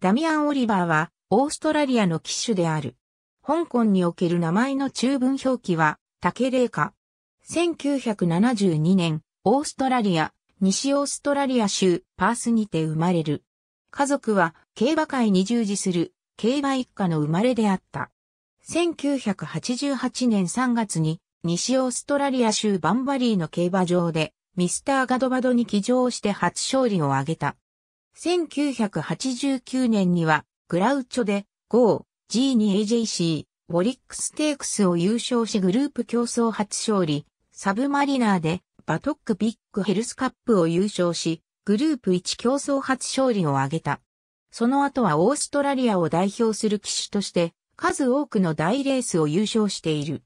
ダミアン・オリバーは、オーストラリアの騎手である。香港における名前の中文表記は、竹麗華。1972年、オーストラリア、西オーストラリア州パースにて生まれる。家族は競馬界に従事する競馬一家の生まれであった。1988年3月に西オーストラリア州バンバリーの競馬場でミスターガドバドに騎乗して初勝利を挙げた。1989年には、グラウチョで、GO、G2AJC、ウォリックステークスを優勝しグループ競争初勝利、サブマリナーで、バトックビッグヘルスカップを優勝し、グループ1競争初勝利を挙げた。その後はオーストラリアを代表する騎手として、数多くの大レースを優勝している。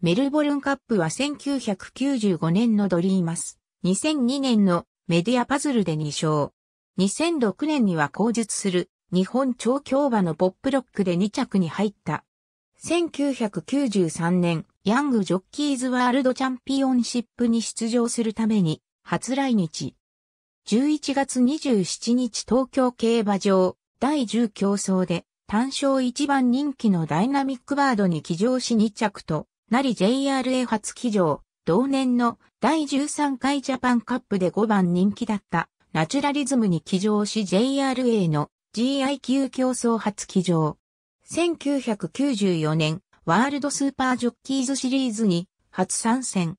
メルボルンカップは1995年のドリーマス、2002年のメディアパズルで2勝、2006年には口述する日本超競馬のポップロックで2着に入った。1993年、ヤングジョッキーズワールドチャンピオンシップに出場するために初来日。11月27日東京競馬場第10競争で単勝一番人気のダイナミックバードに騎乗し2着となり JRA 初騎乗、同年の第13回ジャパンカップで5番人気だったナチュラリズムに起乗し JRA の GIQ 競争初起乗。1994年、ワールドスーパージョッキーズシリーズに初参戦。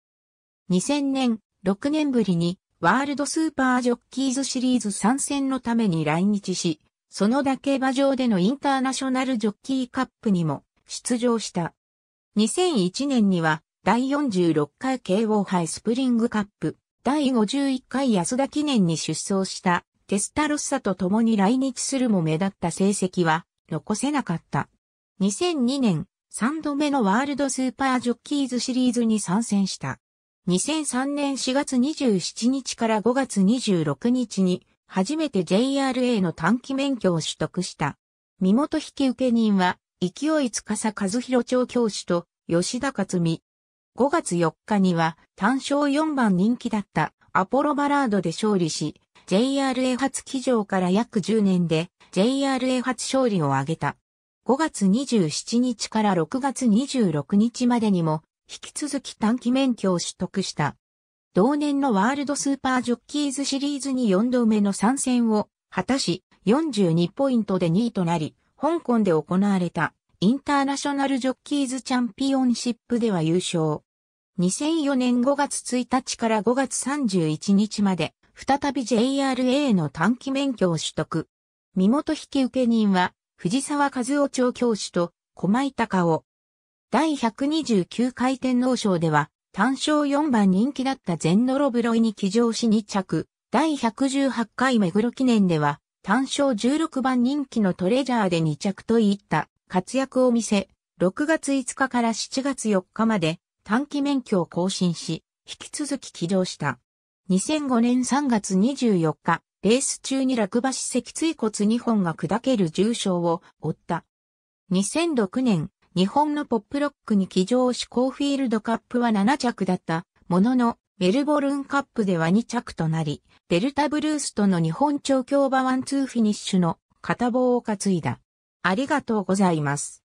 2000年、6年ぶりにワールドスーパージョッキーズシリーズ参戦のために来日し、そのだけ馬上でのインターナショナルジョッキーカップにも出場した。2001年には第46回 KO 杯スプリングカップ第51回安田記念に出走したテスタロッサと共に来日するも目立った成績は残せなかった。2002年、3度目のワールドスーパージョッキーズシリーズに参戦した。2003年4月27日から5月26日に初めて JRA の短期免許を取得した。身元引受人は勢いつかさ和弘町教師と吉田勝美、5月4日には単勝4番人気だったアポロバラードで勝利し、JRA 初騎乗から約10年で JRA 初勝利を挙げた。5月27日から6月26日までにも引き続き短期免許を取得した。同年のワールドスーパージョッキーズシリーズに4度目の参戦を果たし42ポイントで2位となり、香港で行われたインターナショナルジョッキーズチャンピオンシップでは優勝。2004年5月1日から5月31日まで、再び JRA の短期免許を取得。身元引受人は、藤沢和夫調教師と、小前隆夫。第129回天皇賞では、単勝4番人気だった全ノロブロイに騎乗し2着。第118回目黒記念では、単勝16番人気のトレジャーで2着といった活躍を見せ、6月5日から7月4日まで短期免許を更新し、引き続き起動した。2005年3月24日、レース中に落馬し脊椎骨2本が砕ける重傷を負った。2006年、日本のポップロックに起乗しコーフィールドカップは7着だったものの、メルボルンカップでは2着となり、デルタブルースとの日本調教馬ワンツーフィニッシュの片棒を担いだ。ありがとうございます。